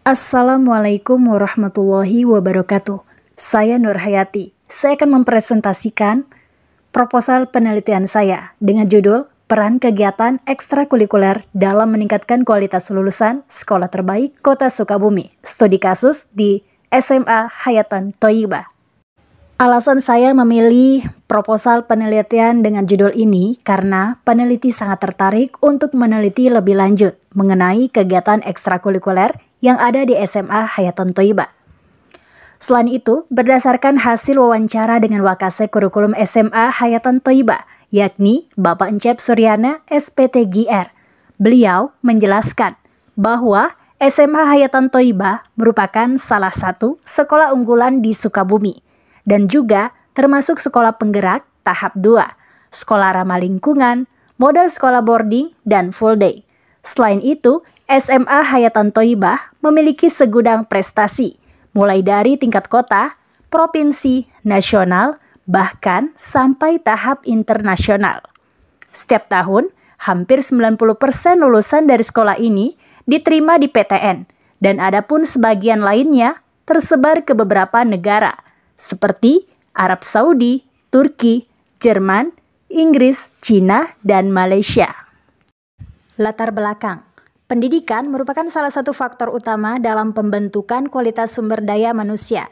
Assalamualaikum warahmatullahi wabarakatuh. Saya Nur Hayati. Saya akan mempresentasikan proposal penelitian saya dengan judul Peran Kegiatan Ekstrakurikuler dalam Meningkatkan Kualitas Lulusan Sekolah Terbaik Kota Sukabumi. Studi kasus di SMA Hayatan Toyiba. Alasan saya memilih proposal penelitian dengan judul ini karena peneliti sangat tertarik untuk meneliti lebih lanjut mengenai kegiatan ekstrakurikuler yang ada di SMA Hayaton Toiba. Selain itu, berdasarkan hasil wawancara dengan Wakase Kurikulum SMA Hayaton Toiba, yakni Bapak Encep Suryana SPTGR, beliau menjelaskan bahwa SMA Hayaton Toiba merupakan salah satu sekolah unggulan di Sukabumi dan juga termasuk sekolah penggerak tahap 2, sekolah ramah lingkungan, model sekolah boarding, dan full day. Selain itu, SMA Hayatan Toibah memiliki segudang prestasi, mulai dari tingkat kota, provinsi, nasional, bahkan sampai tahap internasional. Setiap tahun, hampir 90% lulusan dari sekolah ini diterima di PTN, dan ada pun sebagian lainnya tersebar ke beberapa negara, seperti Arab Saudi, Turki, Jerman, Inggris, Cina, dan Malaysia. Latar belakang Pendidikan merupakan salah satu faktor utama dalam pembentukan kualitas sumber daya manusia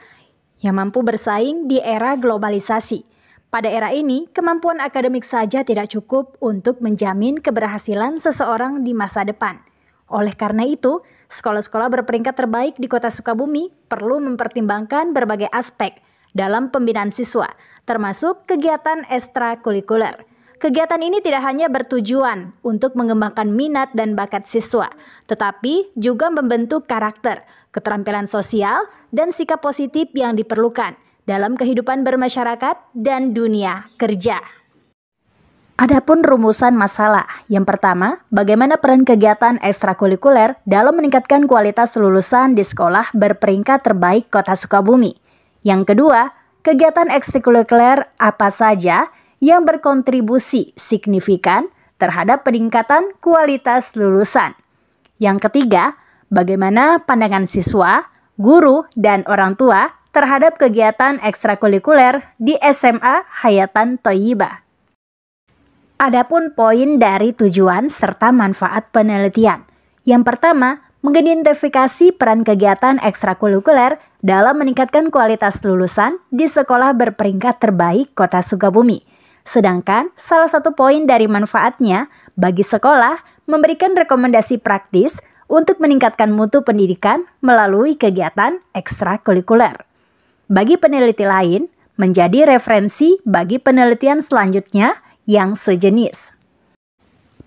yang mampu bersaing di era globalisasi. Pada era ini, kemampuan akademik saja tidak cukup untuk menjamin keberhasilan seseorang di masa depan. Oleh karena itu, sekolah-sekolah berperingkat terbaik di Kota Sukabumi perlu mempertimbangkan berbagai aspek dalam pembinaan siswa, termasuk kegiatan ekstrakurikuler. Kegiatan ini tidak hanya bertujuan untuk mengembangkan minat dan bakat siswa, tetapi juga membentuk karakter, keterampilan sosial, dan sikap positif yang diperlukan dalam kehidupan bermasyarakat dan dunia kerja. Adapun rumusan masalah. Yang pertama, bagaimana peran kegiatan ekstrakurikuler dalam meningkatkan kualitas lulusan di sekolah berperingkat terbaik Kota Sukabumi? Yang kedua, kegiatan ekstrakurikuler apa saja yang berkontribusi signifikan terhadap peningkatan kualitas lulusan. Yang ketiga, bagaimana pandangan siswa, guru, dan orang tua terhadap kegiatan ekstrakurikuler di SMA Hayatan Toyiba. Adapun poin dari tujuan serta manfaat penelitian. Yang pertama, mengidentifikasi peran kegiatan ekstrakurikuler dalam meningkatkan kualitas lulusan di sekolah berperingkat terbaik Kota Sukabumi. Sedangkan salah satu poin dari manfaatnya bagi sekolah memberikan rekomendasi praktis untuk meningkatkan mutu pendidikan melalui kegiatan ekstrakurikuler. Bagi peneliti lain, menjadi referensi bagi penelitian selanjutnya yang sejenis.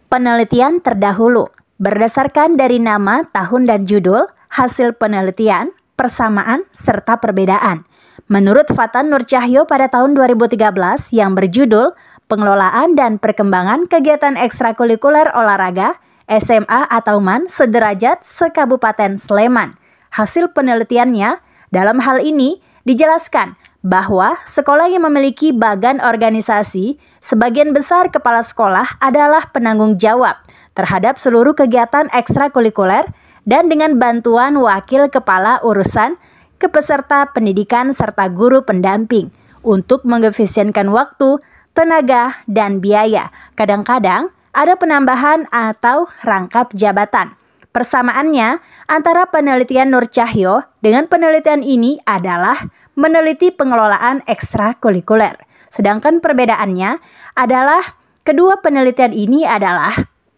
Penelitian terdahulu berdasarkan dari nama, tahun, dan judul, hasil penelitian, persamaan, serta perbedaan Menurut Fatan Nur Cahyo pada tahun 2013 yang berjudul Pengelolaan dan Perkembangan Kegiatan Ekstrakurikuler Olahraga SMA atau MAN sederajat sekabupaten Sleman. Hasil penelitiannya dalam hal ini dijelaskan bahwa sekolah yang memiliki bagan organisasi, sebagian besar kepala sekolah adalah penanggung jawab terhadap seluruh kegiatan ekstrakurikuler dan dengan bantuan wakil kepala urusan ke peserta pendidikan serta guru pendamping untuk mengefisienkan waktu, tenaga, dan biaya. Kadang-kadang ada penambahan atau rangkap jabatan. Persamaannya antara penelitian Nur Cahyo dengan penelitian ini adalah meneliti pengelolaan ekstrakurikuler. Sedangkan perbedaannya adalah kedua penelitian ini adalah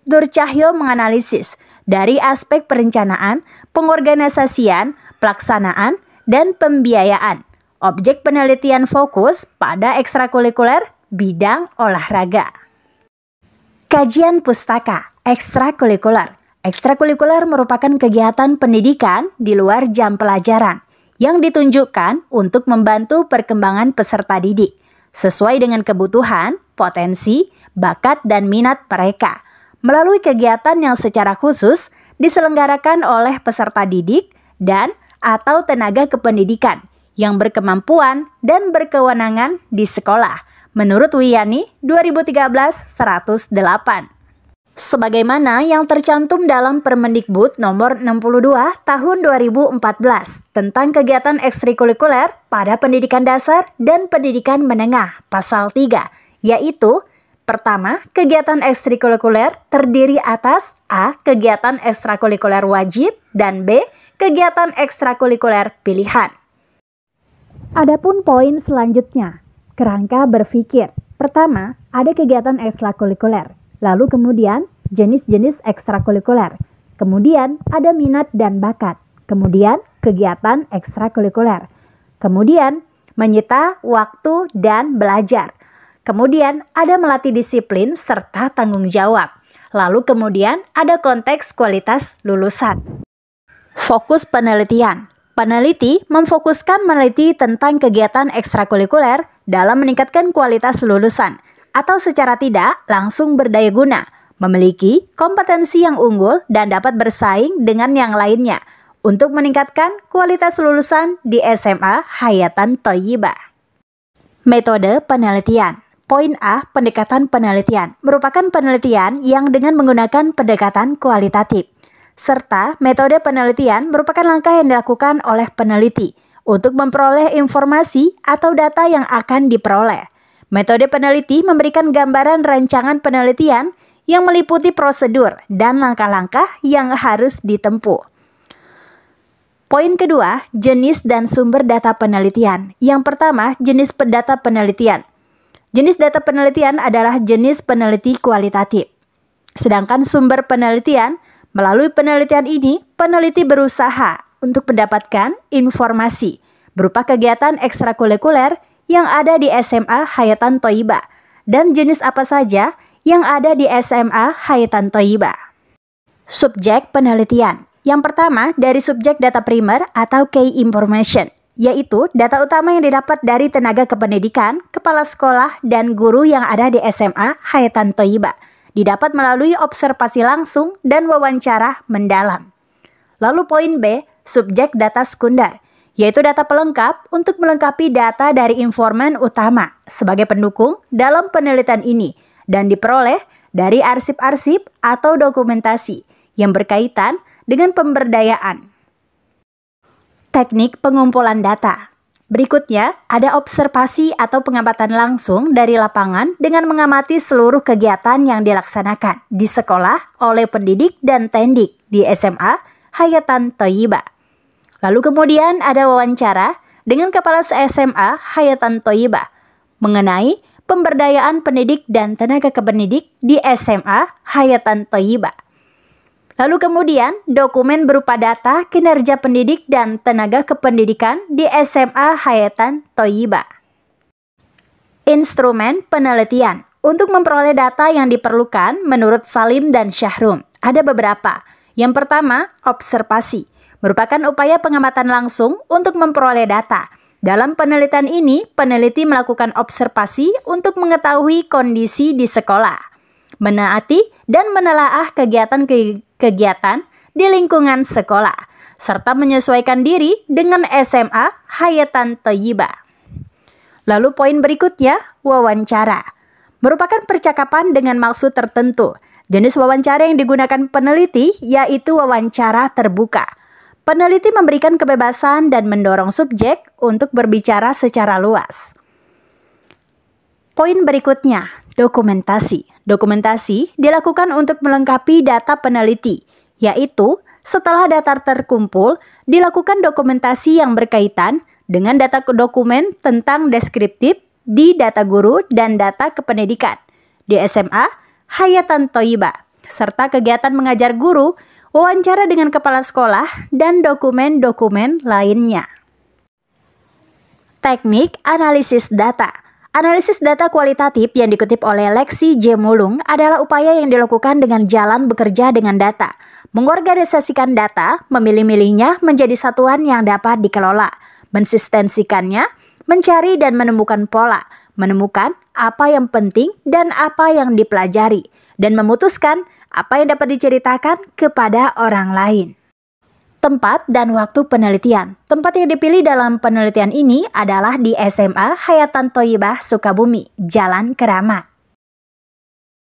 Nur Cahyo menganalisis dari aspek perencanaan, pengorganisasian, pelaksanaan, dan pembiayaan. Objek penelitian fokus pada ekstrakurikuler bidang olahraga. Kajian pustaka ekstrakurikuler. Ekstrakurikuler merupakan kegiatan pendidikan di luar jam pelajaran yang ditunjukkan untuk membantu perkembangan peserta didik sesuai dengan kebutuhan, potensi, bakat, dan minat mereka melalui kegiatan yang secara khusus diselenggarakan oleh peserta didik dan atau tenaga kependidikan yang berkemampuan dan berkewenangan di sekolah. Menurut Wiyani, 2013-108. Sebagaimana yang tercantum dalam Permendikbud nomor 62 tahun 2014 tentang kegiatan ekstrakurikuler pada pendidikan dasar dan pendidikan menengah pasal 3, yaitu Pertama, kegiatan ekstrakurikuler terdiri atas A. Kegiatan ekstrakurikuler wajib dan B kegiatan ekstrakurikuler pilihan. Adapun poin selanjutnya, kerangka berpikir. Pertama, ada kegiatan ekstrakurikuler, lalu kemudian jenis-jenis ekstrakurikuler, kemudian ada minat dan bakat, kemudian kegiatan ekstrakurikuler, kemudian menyita waktu dan belajar. Kemudian ada melatih disiplin serta tanggung jawab. Lalu kemudian ada konteks kualitas lulusan. Fokus penelitian. Peneliti memfokuskan meneliti tentang kegiatan ekstrakurikuler dalam meningkatkan kualitas lulusan atau secara tidak langsung berdaya guna, memiliki kompetensi yang unggul dan dapat bersaing dengan yang lainnya untuk meningkatkan kualitas lulusan di SMA Hayatan Toyiba. Metode penelitian Poin A, pendekatan penelitian merupakan penelitian yang dengan menggunakan pendekatan kualitatif serta metode penelitian merupakan langkah yang dilakukan oleh peneliti untuk memperoleh informasi atau data yang akan diperoleh. Metode peneliti memberikan gambaran rancangan penelitian yang meliputi prosedur dan langkah-langkah yang harus ditempuh. Poin kedua, jenis dan sumber data penelitian. Yang pertama, jenis data penelitian. Jenis data penelitian adalah jenis peneliti kualitatif. Sedangkan sumber penelitian Melalui penelitian ini, peneliti berusaha untuk mendapatkan informasi berupa kegiatan ekstrakurikuler yang ada di SMA Hayatan Toiba dan jenis apa saja yang ada di SMA Hayatan Toiba. Subjek penelitian yang pertama dari subjek data primer atau key information, yaitu data utama yang didapat dari tenaga kependidikan, kepala sekolah, dan guru yang ada di SMA Hayatan Toiba didapat melalui observasi langsung dan wawancara mendalam. Lalu poin B, subjek data sekunder, yaitu data pelengkap untuk melengkapi data dari informan utama sebagai pendukung dalam penelitian ini dan diperoleh dari arsip-arsip atau dokumentasi yang berkaitan dengan pemberdayaan. Teknik pengumpulan data Berikutnya, ada observasi atau pengamatan langsung dari lapangan dengan mengamati seluruh kegiatan yang dilaksanakan di sekolah oleh pendidik dan tendik di SMA Hayatan Toyiba. Lalu kemudian ada wawancara dengan Kepala SMA Hayatan Toyiba mengenai pemberdayaan pendidik dan tenaga kependidik di SMA Hayatan Toyibah. Lalu kemudian, dokumen berupa data kinerja pendidik dan tenaga kependidikan di SMA Hayatan Toyiba. Instrumen penelitian untuk memperoleh data yang diperlukan menurut Salim dan Syahrum ada beberapa. Yang pertama, observasi merupakan upaya pengamatan langsung untuk memperoleh data. Dalam penelitian ini, peneliti melakukan observasi untuk mengetahui kondisi di sekolah, menaati dan menelaah kegiatan ke kegiatan di lingkungan sekolah, serta menyesuaikan diri dengan SMA Hayatan Toyiba. Lalu poin berikutnya, wawancara. Merupakan percakapan dengan maksud tertentu. Jenis wawancara yang digunakan peneliti yaitu wawancara terbuka. Peneliti memberikan kebebasan dan mendorong subjek untuk berbicara secara luas. Poin berikutnya, dokumentasi. Dokumentasi dilakukan untuk melengkapi data peneliti, yaitu setelah data terkumpul, dilakukan dokumentasi yang berkaitan dengan data dokumen tentang deskriptif di data guru dan data kependidikan di SMA Hayatan Toyiba, serta kegiatan mengajar guru, wawancara dengan kepala sekolah, dan dokumen-dokumen lainnya. Teknik analisis data Analisis data kualitatif yang dikutip oleh Lexi J. Mulung adalah upaya yang dilakukan dengan jalan bekerja dengan data, mengorganisasikan data, memilih-milihnya menjadi satuan yang dapat dikelola, mensistensikannya, mencari dan menemukan pola, menemukan apa yang penting dan apa yang dipelajari, dan memutuskan apa yang dapat diceritakan kepada orang lain. Tempat dan waktu penelitian. Tempat yang dipilih dalam penelitian ini adalah di SMA Hayatan Toyibah Sukabumi, Jalan Kerama.